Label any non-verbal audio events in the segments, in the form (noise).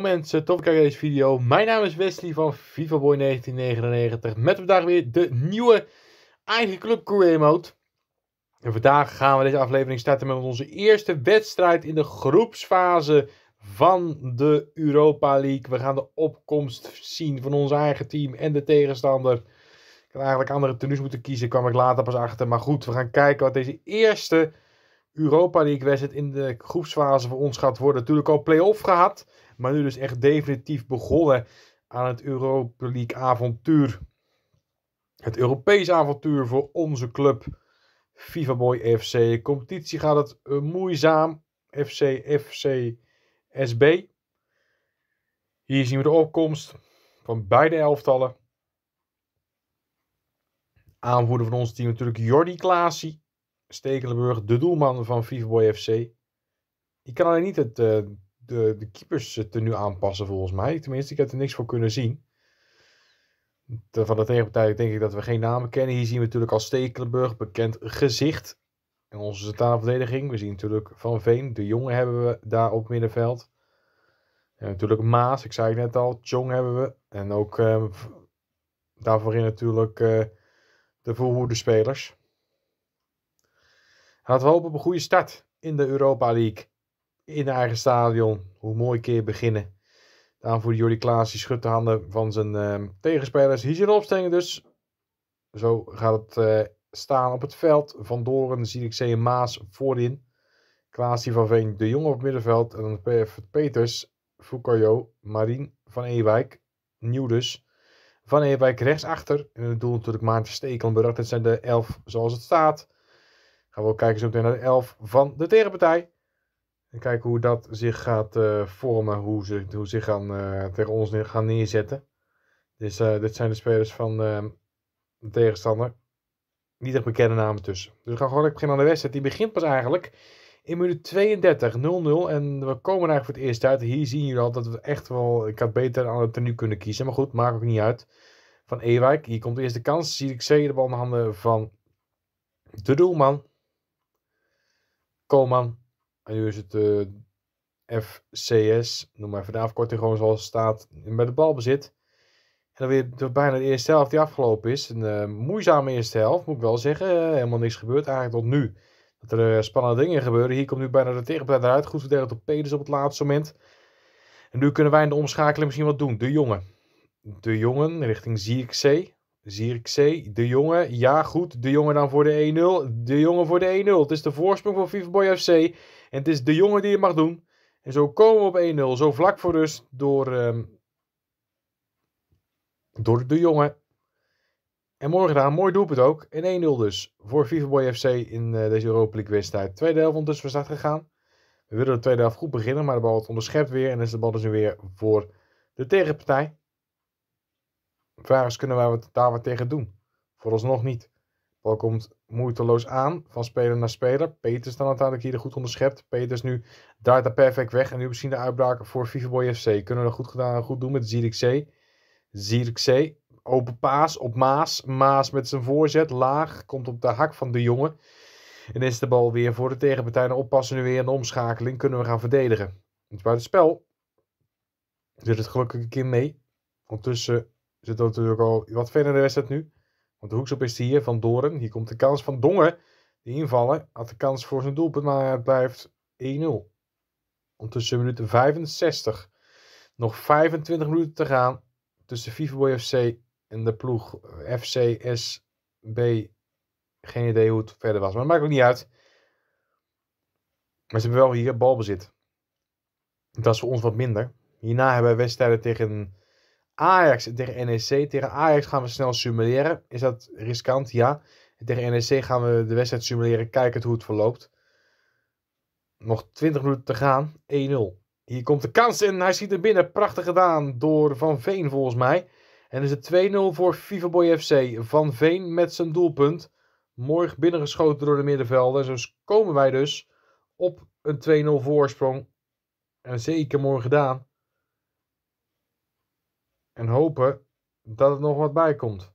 mensen, tof kijken deze video. Mijn naam is Wesley van Boy 1999 met vandaag weer de nieuwe eigen club career mode. En vandaag gaan we deze aflevering starten met onze eerste wedstrijd in de groepsfase van de Europa League. We gaan de opkomst zien van ons eigen team en de tegenstander. Ik had eigenlijk andere tenues moeten kiezen, kwam ik later pas achter. Maar goed, we gaan kijken wat deze eerste Europa League wedstrijd in de groepsfase voor ons gaat worden. Natuurlijk al play-off gehad. Maar nu dus echt definitief begonnen aan het Europa League avontuur. Het Europees avontuur voor onze club. FIFA Boy FC. De competitie gaat het eh, moeizaam. FC, FC, SB. Hier zien we de opkomst van beide elftallen. Aanvoerder van ons team natuurlijk Jordi Klaasie. Stekelenburg, de doelman van FIFA Boy FC. Die kan alleen niet het eh, de, de keepers nu aanpassen volgens mij. Tenminste, ik heb er niks voor kunnen zien. van de tegenpartij denk ik dat we geen namen kennen. Hier zien we natuurlijk al Stekelenburg, bekend gezicht. in onze centrale verdediging. We zien natuurlijk Van Veen, de jongen hebben we daar op middenveld. En natuurlijk Maas, ik zei het net al. Chong hebben we. En ook ehm, daarvoor in natuurlijk eh, de voorhoede spelers. Laten we hopen op een goede start in de Europa League in eigen stadion. Hoe mooi keer beginnen. Daarvoor Jordi Klaas die schudt de handen van zijn uh, tegenspelers. Hier zijn opstengen dus. Zo gaat het eh, staan op het veld. Van Doren zie ik C. Maas voorin. Klaas van Veen de Jong op middenveld. En dan PF Peters, Fukayo, Marien van Ewijk. Nieuw dus. Van Ewijk rechtsachter. En het doel natuurlijk Maarten Stekelenburg. Dat zijn de elf zoals het staat. Gaan we ook kijken zo meteen naar de elf van de tegenpartij. En kijken hoe dat zich gaat eh, vormen, hoe ze, hoe zich gaan, eh, tegen ons gaan neerzetten. Dus eh, dit zijn de spelers van de tegenstander. Niet echt bekende namen tussen. Dus we gaan gewoon beginnen aan de wedstrijd. Die begint pas eigenlijk in minuut 32, 0-0. En we komen eigenlijk voor het eerst uit. Hier zien jullie al dat we echt wel... Ik had beter aan het tenue kunnen kiezen, maar goed, maakt ook niet uit. Van Ewijk, hier komt eerst de kans. Zie ik zeker de bal in de handen van de doelman. Koolman. En nu is het de eh, FCS, noem maar even de afkorting gewoon zoals het staat, met de bal bezit. En dan weer bijna de eerste helft die afgelopen is. Een eh, moeizame eerste helft, moet ik wel zeggen. Eh, helemaal niks gebeurd eigenlijk tot nu. Dat er spannende dingen gebeuren. Hier komt nu bijna de tegenpartij eruit. Goed verdedigd op Peders op het laatste moment. En nu kunnen wij in de omschakeling misschien wat doen. De jongen. De jongen richting ZXC. Zierikzee, de jongen. Ja, goed. De jongen dan voor de 1-0. De jongen voor de 1-0. Het is de voorsprong van Viva Boy FC. En het is de jongen die het mag doen. En zo komen we op 1-0. Zo vlak voor rust door, ehm, door de jongen. En morgen gedaan, mooi mooi doelpunt ook. En 1-0 dus voor Viva Boy FC in eh, deze Europa League wedstrijd. Tweede helft ondertussen van start gegaan. We willen de tweede helft goed beginnen, maar de bal wordt onderschept weer. En is de bal dus weer voor de tegenpartij. De vraag is, kunnen wij daar wat tegen doen? Vooralsnog niet. Bal komt moeiteloos aan, van speler naar speler. Peters dan uiteindelijk hier goed onderschept. Peters nu draait daar perfect weg. En nu misschien de uitbraak voor FIFA Boy FC. Kunnen we dat goed, gedaan, goed doen met Zierikzee. Zierikzee, open paas op Maas. Maas met zijn voorzet, laag, komt op de hak van de jongen. En is de bal weer voor de tegenpartij. Oppassen nu weer een omschakeling. Kunnen we gaan verdedigen. Het is buiten spel. Zit het gelukkig een keer mee. Ondertussen zitten we natuurlijk al wat verder de wedstrijd nu. Want de hoekschop is hier van Doren. Hier komt de kans van Dongen. Die invallen had de kans voor zijn doelpunt, maar het blijft 1-0. Ondertussen minuten 65. Nog 25 minuten te gaan tussen Viva FC en de ploeg FCSB. Geen idee hoe het verder was, maar dat maakt ook niet uit. Maar ze hebben wel hier balbezit. Dat is voor ons wat minder. Hierna hebben we wedstrijden tegen Ajax tegen NEC. Tegen Ajax gaan we snel simuleren. Is dat riskant? Ja. tegen NEC gaan we de wedstrijd simuleren, kijken hoe het verloopt. Nog 20 minuten te gaan. 1-0. Hier komt de kans en hij ziet er binnen. Prachtig gedaan door Van Veen volgens mij. En is het 2-0 voor Viva Boy FC. Van Veen met zijn doelpunt. Mooi binnengeschoten door de middenvelden. Zo komen wij dus op een 2-0 voorsprong. En zeker mooi gedaan en hopen dat er nog wat bij komt.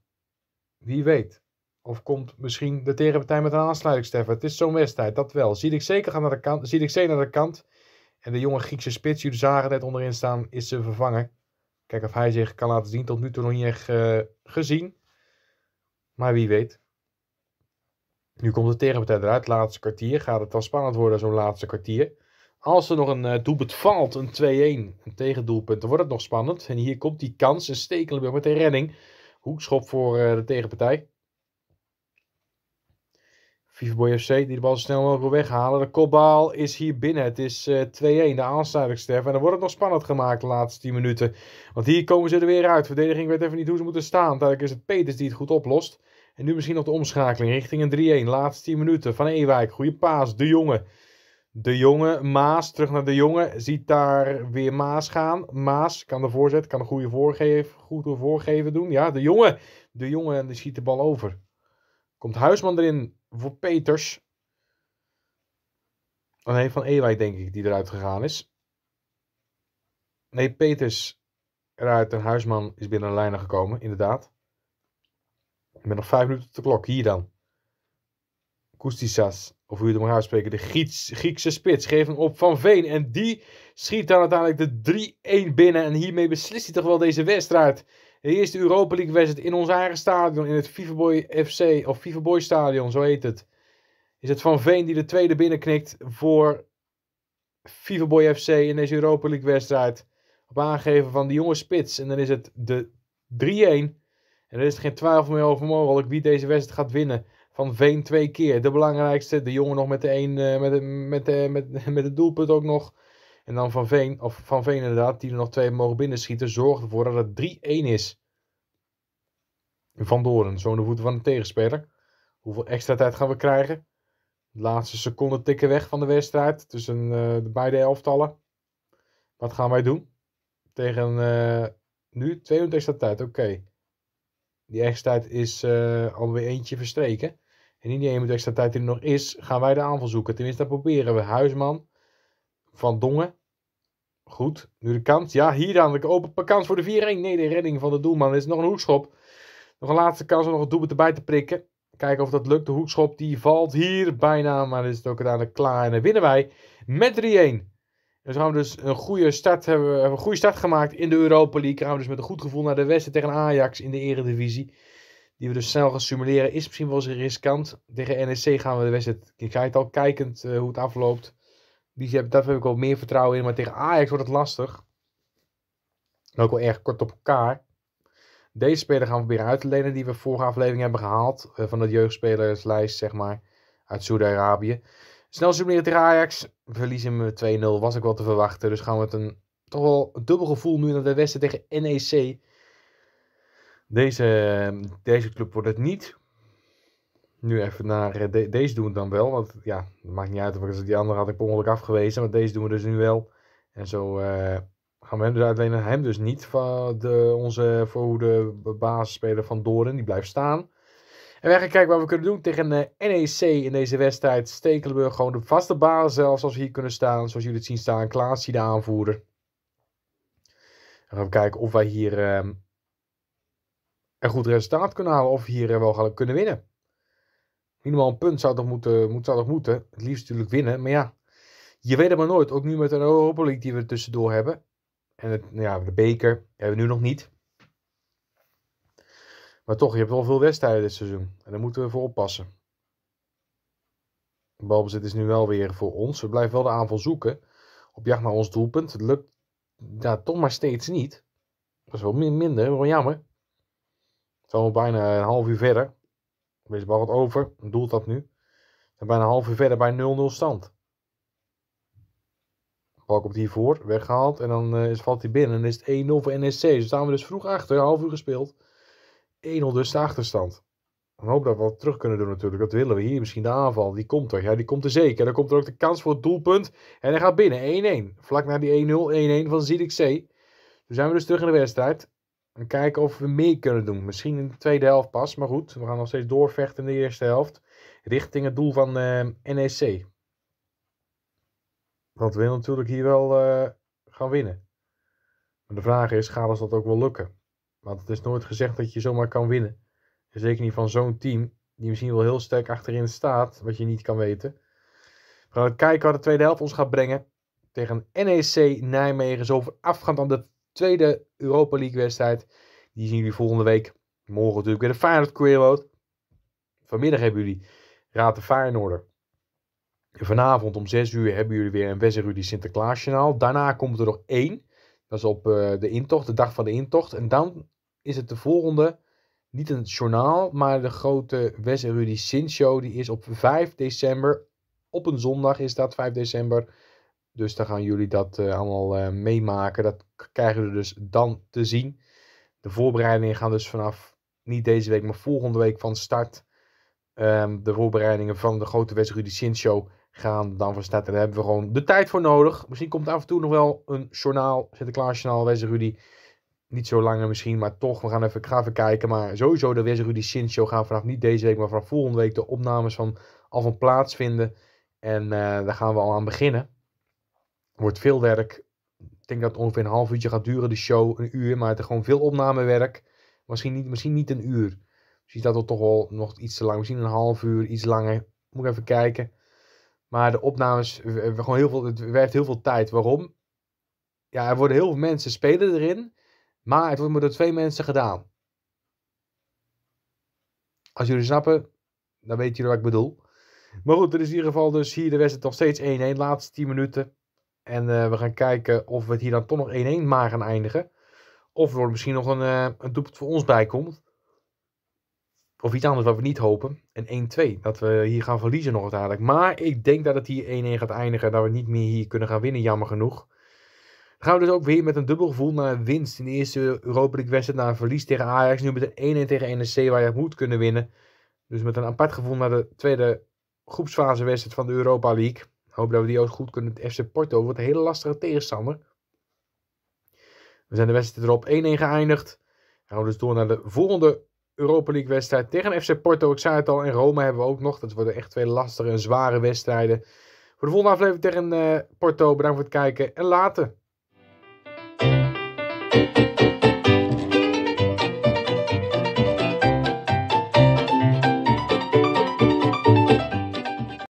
Wie weet. Of komt misschien de tegenpartij met een aansluitingstreffer. Het is zo'n wedstrijd, dat wel. Zie ik zeker gaan naar de kant. Zie ik zeker naar de kant. En de jonge Griekse spits, jullie zagen net onderin staan, is ze vervangen. Kijk of hij zich kan laten zien. Tot nu toe nog niet echt eh, gezien. Maar wie weet. Nu komt de tegenpartij eruit. Laatste kwartier. Gaat het dan spannend worden, zo'n laatste kwartier als er nog een eh, doelpunt valt, een 2-1, een tegendoelpunt, dan wordt het nog spannend. En hier komt die kans, een Stekelenburg met een redding. Hoekschop voor eh, de tegenpartij. Viva FC die de bal snel mogelijk wil weghalen. De kopbal is hier binnen. Het is 2-1, eh, de aansluitingsterf. En dan wordt het nog spannend gemaakt de laatste 10 minuten. Want hier komen ze er weer uit. Verdediging weet even niet hoe ze moeten staan. Duidelijk is het Peters die het goed oplost. En nu misschien nog de omschakeling richting een 3-1. Laatste 10 minuten. Van Ewijk, goede paas. De jongen. De Jonge, Maas, terug naar De jongen Ziet daar weer Maas gaan. Maas kan de voorzet, kan een goede voorgeven, goede voorgeven doen. Ja, De jongen, De jongen en die schiet de bal over. Komt Huisman erin voor Peters. Nee, van Ewijk denk ik die eruit gegaan is. Nee, Peters eruit en Huisman is binnen de lijnen gekomen, inderdaad. Met nog vijf minuten op de klok. Hier dan. Koustisas, of hoe je het maar uitspreken, de Grieks, Griekse spits, geeft hem op Van Veen. En die schiet dan uiteindelijk de 3-1 binnen. En hiermee beslist hij toch wel deze wedstrijd. De eerste Europa League wedstrijd in ons eigen stadion, in het Boy FC, of Boy Stadion, zo heet het. Is het Van Veen die de tweede binnenknikt voor Boy FC in deze Europa League wedstrijd. Op aangeven van de jonge spits. En dan is het de 3-1. En er is geen twijfel meer over mogelijk wie deze wedstrijd gaat winnen. Van Veen twee keer. De belangrijkste. De jongen nog met de een, met, eh, met, de, met, (laughs) met het doelpunt ook nog. En dan Van Veen, of Van Veen inderdaad, die er nog twee mogen binnenschieten. Zorgt ervoor dat het 3-1 is. Van Doren, zo in de voeten van de tegenspeler. Hoeveel extra tijd gaan we krijgen? De laatste seconde tikken weg van de wedstrijd tussen eh, de beide elftallen. Wat gaan wij doen? Tegen uh, nu twee extra tijd, oké. Die extra tijd is alweer eentje verstreken. En in die 1 minuut extra tijd die er nog is, gaan wij de aanval zoeken. Tenminste, dat proberen we. Huisman van Dongen. Goed, nu de kans. Ja, hier aan De open kans voor de 4-1. Nee, de redding van de doelman. Er is nog een hoekschop. Nog een laatste kans om nog het doelpunt erbij te prikken. Kijken of dat lukt. De hoekschop die valt hier bijna. Maar is het ook uiteindelijk klaar. En dan winnen wij met 3-1. Dus gaan we dus een goede start hebben, hebben een goede start gemaakt in de Europa League. Gaan we dus met een goed gevoel naar de westen tegen Ajax in de Eredivisie die we dus snel gaan simuleren, is misschien wel eens riskant. Tegen NEC gaan we de wedstrijd, ik zei het al, kijkend eh, hoe het afloopt. Die, heb, daar heb ik wel meer vertrouwen in, maar tegen Ajax wordt het lastig. En ook wel erg kort op elkaar. Deze speler gaan we proberen uit te lenen, die we vorige aflevering hebben gehaald. Eh, van het jeugdspelerslijst, zeg maar, uit Saudi-Arabië. Snel simuleren tegen Ajax. verliezen eh, we 2-0, was ik wel te verwachten. Dus gaan we het een toch wel een dubbel gevoel nu naar de wedstrijd tegen NEC. Deze, ehm, deze club wordt het niet. Nu even naar eh, deze doen we dan wel. Want ja, het maakt niet uit. we die andere had ik per ongeluk afgewezen. Maar deze doen we dus nu wel. En zo eh, gaan we hem dus alleen hem dus niet. Van de, onze voorhoede basisspeler van Doren. Die blijft staan. En we gaan kijken wat we kunnen doen tegen eh, NEC in deze wedstrijd. Stekelenburg gewoon de vaste baas zelfs als we hier kunnen staan. Zoals jullie het zien staan. Klaas, de aanvoerder. We gaan kijken of wij hier ehm, een goed resultaat kunnen halen of hier eh, wel kunnen winnen. Minimaal een punt zou toch moeten, moet, toch moeten. Het liefst natuurlijk winnen, maar ja, je weet het maar nooit. Ook nu met de Europa League die we er tussendoor hebben. En het, nou ja, de beker hebben we nu nog niet. Maar toch, je hebt wel veel wedstrijden dit seizoen. En daar moeten we voor oppassen. De balbezit is nu wel weer voor ons. We blijven wel de aanval zoeken. Op jacht naar ons doelpunt. Het lukt daar ja, toch maar steeds niet. Dat is wel minder, wel jammer. Zijn we bijna een half uur verder. Wees is wel wat over, een dat nu. zijn bijna een half uur verder bij 0-0 stand. Bal komt hiervoor, weggehaald. En dan uh, valt hij binnen. En is het 1-0 voor NSC. Dus staan we dus vroeg achter, half uur gespeeld. 1-0 dus de achterstand. Ik hoop dat we wat terug kunnen doen natuurlijk. Dat willen we. Hier misschien de aanval. Die komt er. Ja, die komt er zeker. Dan komt er ook de kans voor het doelpunt. En hij gaat binnen. 1-1. Vlak naar die 1-0. 1-1 van Zidik C. zijn we dus terug in de wedstrijd. En kijken of we meer kunnen doen. Misschien in de tweede helft pas. Maar goed, we gaan nog steeds doorvechten in de eerste helft. Richting het doel van eh, NEC. Want we willen natuurlijk hier wel eh, gaan winnen. Maar de vraag is, gaat ons dat ook wel lukken? Want het is nooit gezegd dat je zomaar kan winnen. zeker niet van zo'n team. Die misschien wel heel sterk achterin staat. Wat je niet kan weten. We gaan kijken wat de tweede helft ons gaat brengen. Tegen NEC Nijmegen. Zo voorafgaand aan de tweede Europa League wedstrijd. Die zien jullie volgende week. Morgen natuurlijk weer de Feyenoord Queerwood. Vanmiddag hebben jullie Raad de orde. Vanavond om 6 uur hebben jullie weer een West-Rudy Sinterklaasjournaal. Daarna komt er nog één. Dat is op eh, de intocht, de dag van de intocht. En dan is het de volgende, niet een journaal, maar de grote Wes en Rudy Show. Die is op 5 december, op een zondag is dat, 5 december. Dus dan gaan jullie dat eh, allemaal eh, meemaken. Dat krijgen we dus dan te zien. De voorbereidingen gaan dus vanaf, niet deze week, maar volgende week van start. Ehm, de voorbereidingen van de grote wedstrijd Rudy Show gaan dan van start. En daar hebben we gewoon de tijd voor nodig. Misschien komt af en toe nog wel een journaal, Sinterklaasjournaal, Wester Rudy. Niet zo langer misschien, maar toch, we gaan even, ik even kijken. Maar sowieso de Wester Rudy Show gaan vanaf niet deze week, maar vanaf volgende week de opnames van, al van plaatsvinden. En eh, daar gaan we al aan beginnen wordt veel werk. Ik denk dat het ongeveer een half uurtje gaat duren, de show, een uur. Maar het is gewoon veel opnamewerk. Misschien niet, misschien niet een uur. Misschien staat dat toch wel nog iets te lang. Misschien een half uur, iets langer. Moet ik even kijken. Maar de opnames, gewoon heel veel, het werkt heel veel tijd. Waarom? Ja, er worden heel veel mensen spelen erin. Maar het wordt maar door twee mensen gedaan. Als jullie snappen, dan weten jullie wat ik bedoel. Maar goed, er is in ieder geval dus hier de wedstrijd nog steeds 1-1. Laatste 10 minuten. En eh, we gaan kijken of we het hier dan toch nog 1-1 maar gaan eindigen. Of er misschien nog een, uh, een doelpunt voor ons bij komt. Of iets anders wat we niet hopen. Een 1-2. Dat we hier gaan verliezen nog uiteindelijk. Maar ik denk dat het hier 1-1 gaat eindigen. Dat we niet meer hier kunnen gaan winnen, jammer genoeg. Dan gaan we dus ook weer met een dubbel gevoel naar winst. In de eerste Europa League wedstrijd naar een verlies tegen Ajax. Nu met een 1-1 tegen NEC waar je moet kunnen winnen. Dus met een apart gevoel naar de tweede groepsfase wedstrijd van de Europa League hoop dat we die ook goed kunnen. FC Porto wordt een hele lastige tegenstander. We zijn de wedstrijd erop 1-1 geëindigd. Gaan we dus door naar de volgende Europa League wedstrijd tegen FC Porto. Ik zei het al, en Roma hebben we ook nog. Dat worden echt twee lastige en zware wedstrijden. Voor de volgende aflevering tegen eh, Porto, bedankt voor het kijken en later.